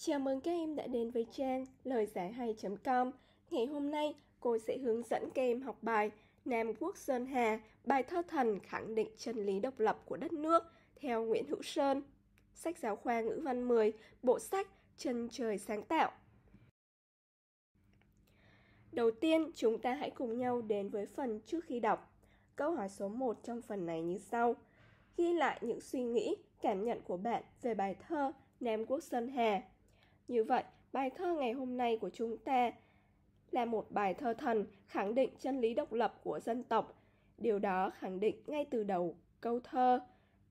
Chào mừng các em đã đến với trang lời giải hay.com. Ngày hôm nay, cô sẽ hướng dẫn các em học bài Nam Quốc Sơn Hà, bài thơ thần khẳng định chân lý độc lập của đất nước theo Nguyễn Hữu Sơn. Sách giáo khoa ngữ văn 10, bộ sách Chân trời sáng tạo. Đầu tiên, chúng ta hãy cùng nhau đến với phần trước khi đọc. Câu hỏi số 1 trong phần này như sau. Ghi lại những suy nghĩ, cảm nhận của bạn về bài thơ Nam Quốc Sơn Hà như vậy, bài thơ ngày hôm nay của chúng ta là một bài thơ thần khẳng định chân lý độc lập của dân tộc. Điều đó khẳng định ngay từ đầu câu thơ.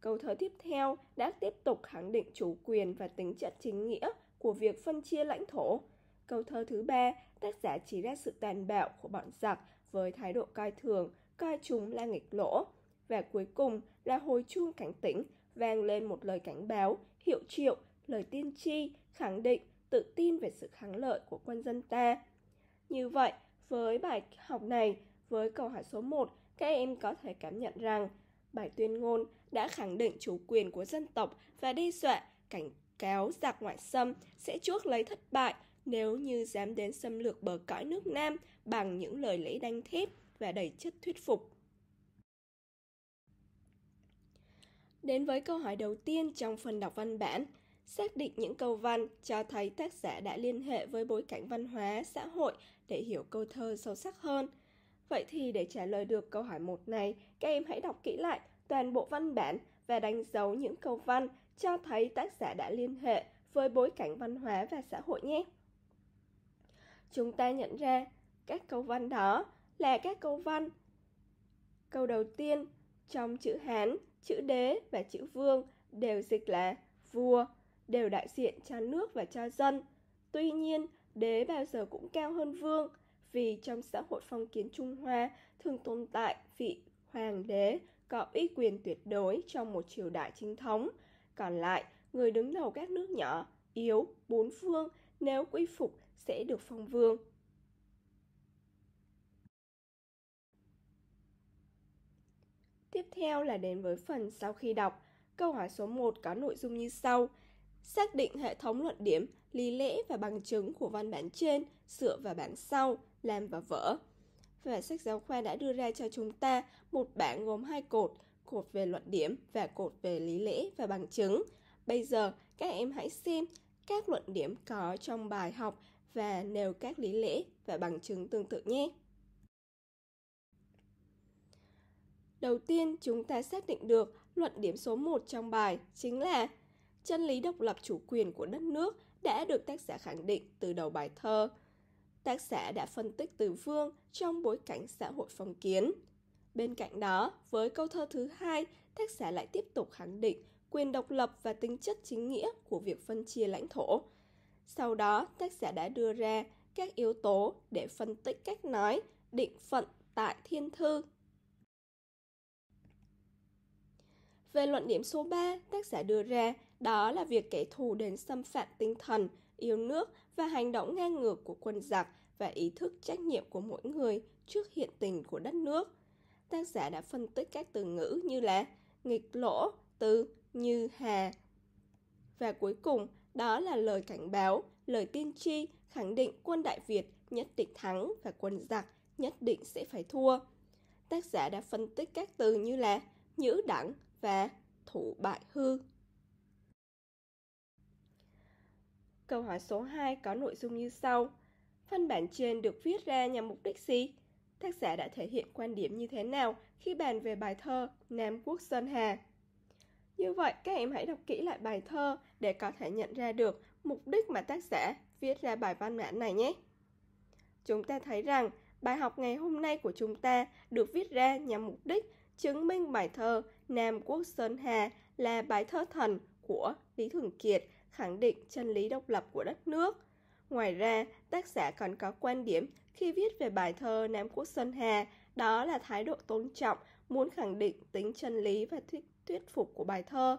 Câu thơ tiếp theo đã tiếp tục khẳng định chủ quyền và tính chất chính nghĩa của việc phân chia lãnh thổ. Câu thơ thứ ba, tác giả chỉ ra sự tàn bạo của bọn giặc với thái độ coi thường, coi chúng là nghịch lỗ. Và cuối cùng là hồi chuông cảnh tỉnh vang lên một lời cảnh báo, hiệu triệu lời tiên tri, khẳng định, tự tin về sự thắng lợi của quân dân ta. Như vậy, với bài học này, với câu hỏi số 1, các em có thể cảm nhận rằng bài tuyên ngôn đã khẳng định chủ quyền của dân tộc và đe dọa cảnh kéo giặc ngoại xâm sẽ chuốc lấy thất bại nếu như dám đến xâm lược bờ cõi nước Nam bằng những lời lẽ đanh thép và đầy chất thuyết phục. Đến với câu hỏi đầu tiên trong phần đọc văn bản, Xác định những câu văn cho thấy tác giả đã liên hệ với bối cảnh văn hóa, xã hội để hiểu câu thơ sâu sắc hơn. Vậy thì để trả lời được câu hỏi một này, các em hãy đọc kỹ lại toàn bộ văn bản và đánh dấu những câu văn cho thấy tác giả đã liên hệ với bối cảnh văn hóa và xã hội nhé. Chúng ta nhận ra các câu văn đó là các câu văn Câu đầu tiên trong chữ Hán, chữ đế và chữ vương đều dịch là vua, đều đại diện cha nước và cha dân. Tuy nhiên, đế bao giờ cũng cao hơn vương, vì trong xã hội phong kiến Trung Hoa thường tồn tại vị hoàng đế có uy quyền tuyệt đối trong một triều đại chính thống. Còn lại, người đứng đầu các nước nhỏ, yếu, bốn phương nếu quy phục sẽ được phong vương. Tiếp theo là đến với phần sau khi đọc. Câu hỏi số 1 có nội dung như sau – xác định hệ thống luận điểm, lý lẽ và bằng chứng của văn bản trên sửa và bản sau, làm và vỡ. Và sách giáo khoa đã đưa ra cho chúng ta một bảng gồm hai cột, cột về luận điểm và cột về lý lẽ và bằng chứng. Bây giờ, các em hãy xem các luận điểm có trong bài học và nêu các lý lẽ và bằng chứng tương tự nhé. Đầu tiên, chúng ta xác định được luận điểm số 1 trong bài chính là chân lý độc lập chủ quyền của đất nước đã được tác giả khẳng định từ đầu bài thơ. Tác giả đã phân tích từ vương trong bối cảnh xã hội phong kiến. Bên cạnh đó, với câu thơ thứ hai, tác giả lại tiếp tục khẳng định quyền độc lập và tính chất chính nghĩa của việc phân chia lãnh thổ. Sau đó, tác giả đã đưa ra các yếu tố để phân tích cách nói, định phận tại thiên thư. Về luận điểm số 3, tác giả đưa ra đó là việc kẻ thù đến xâm phạm tinh thần, yêu nước và hành động ngang ngược của quân giặc và ý thức trách nhiệm của mỗi người trước hiện tình của đất nước. Tác giả đã phân tích các từ ngữ như là nghịch lỗ, từ, như hà. Và cuối cùng, đó là lời cảnh báo, lời tiên tri khẳng định quân Đại Việt nhất định thắng và quân giặc nhất định sẽ phải thua. Tác giả đã phân tích các từ như là nhữ đẳng và thủ bại hư. Câu hỏi số 2 có nội dung như sau. Phân bản trên được viết ra nhằm mục đích gì? Tác giả đã thể hiện quan điểm như thế nào khi bàn về bài thơ Nam Quốc Sơn Hà? Như vậy, các em hãy đọc kỹ lại bài thơ để có thể nhận ra được mục đích mà tác giả viết ra bài văn bản này nhé. Chúng ta thấy rằng bài học ngày hôm nay của chúng ta được viết ra nhằm mục đích chứng minh bài thơ Nam Quốc Sơn Hà là bài thơ thần của Lý Thường Kiệt khẳng định chân lý độc lập của đất nước. Ngoài ra, tác giả còn có quan điểm khi viết về bài thơ Nam Quốc Sơn Hà, đó là thái độ tôn trọng, muốn khẳng định tính chân lý và thuyết, thuyết phục của bài thơ.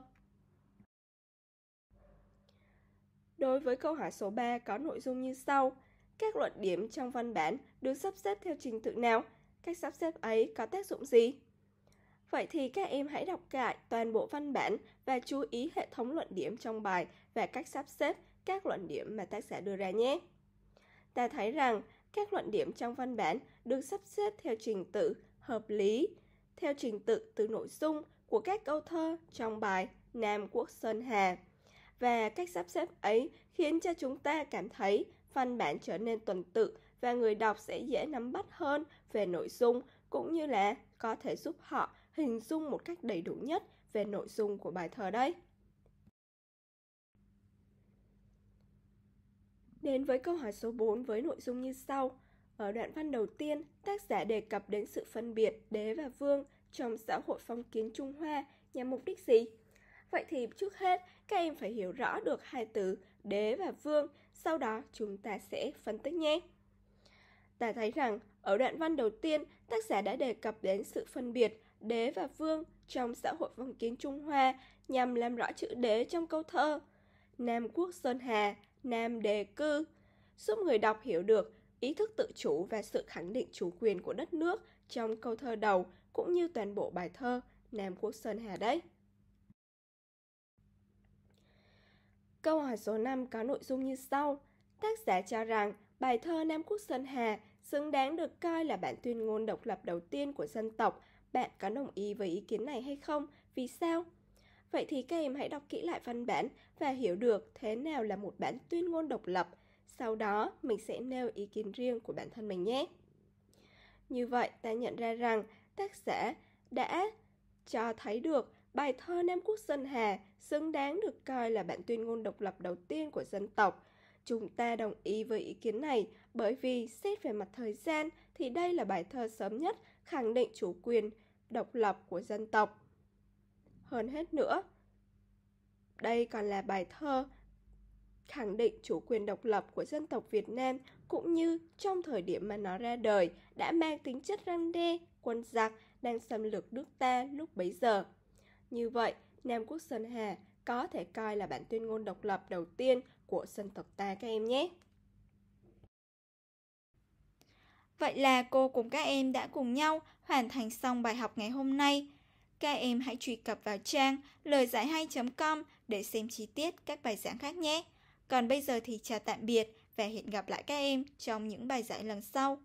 Đối với câu hỏi số 3 có nội dung như sau. Các luận điểm trong văn bản được sắp xếp theo trình tự nào? Cách sắp xếp ấy có tác dụng gì? Vậy thì các em hãy đọc lại toàn bộ văn bản và chú ý hệ thống luận điểm trong bài và cách sắp xếp các luận điểm mà tác giả đưa ra nhé. Ta thấy rằng các luận điểm trong văn bản được sắp xếp theo trình tự hợp lý, theo trình tự từ nội dung của các câu thơ trong bài Nam Quốc Sơn Hà. Và cách sắp xếp ấy khiến cho chúng ta cảm thấy văn bản trở nên tuần tự và người đọc sẽ dễ nắm bắt hơn về nội dung cũng như là có thể giúp họ hình dung một cách đầy đủ nhất về nội dung của bài thơ đây. Đến với câu hỏi số 4 với nội dung như sau. Ở đoạn văn đầu tiên, tác giả đề cập đến sự phân biệt đế và vương trong xã hội phong kiến Trung Hoa nhằm mục đích gì? Vậy thì trước hết, các em phải hiểu rõ được hai từ đế và vương, sau đó chúng ta sẽ phân tích nhé. Ta thấy rằng, ở đoạn văn đầu tiên, tác giả đã đề cập đến sự phân biệt đế và vương trong xã hội phong kiến Trung Hoa nhằm làm rõ chữ đế trong câu thơ Nam quốc Sơn Hà, Nam đề cư, giúp người đọc hiểu được ý thức tự chủ và sự khẳng định chủ quyền của đất nước trong câu thơ đầu cũng như toàn bộ bài thơ Nam quốc Sơn Hà đấy. Câu hỏi số 5 có nội dung như sau. Tác giả cho rằng bài thơ Nam Quốc Sơn Hà xứng đáng được coi là bản tuyên ngôn độc lập đầu tiên của dân tộc bạn có đồng ý với ý kiến này hay không, vì sao? Vậy thì các em hãy đọc kỹ lại văn bản và hiểu được thế nào là một bản tuyên ngôn độc lập. Sau đó, mình sẽ nêu ý kiến riêng của bản thân mình nhé. Như vậy, ta nhận ra rằng tác giả đã cho thấy được bài thơ Nam Quốc Sơn Hà xứng đáng được coi là bản tuyên ngôn độc lập đầu tiên của dân tộc. Chúng ta đồng ý với ý kiến này bởi vì xét về mặt thời gian thì đây là bài thơ sớm nhất khẳng định chủ quyền, độc lập của dân tộc. Hơn hết nữa, đây còn là bài thơ khẳng định chủ quyền độc lập của dân tộc Việt Nam cũng như trong thời điểm mà nó ra đời đã mang tính chất răng đe, quân giặc đang xâm lược nước ta lúc bấy giờ. Như vậy, Nam Quốc Sơn Hà có thể coi là bản tuyên ngôn độc lập đầu tiên của dân tộc ta các em nhé. Vậy là cô cùng các em đã cùng nhau hoàn thành xong bài học ngày hôm nay. Các em hãy truy cập vào trang lời giải 2.com để xem chi tiết các bài giảng khác nhé. Còn bây giờ thì chào tạm biệt và hẹn gặp lại các em trong những bài giải lần sau.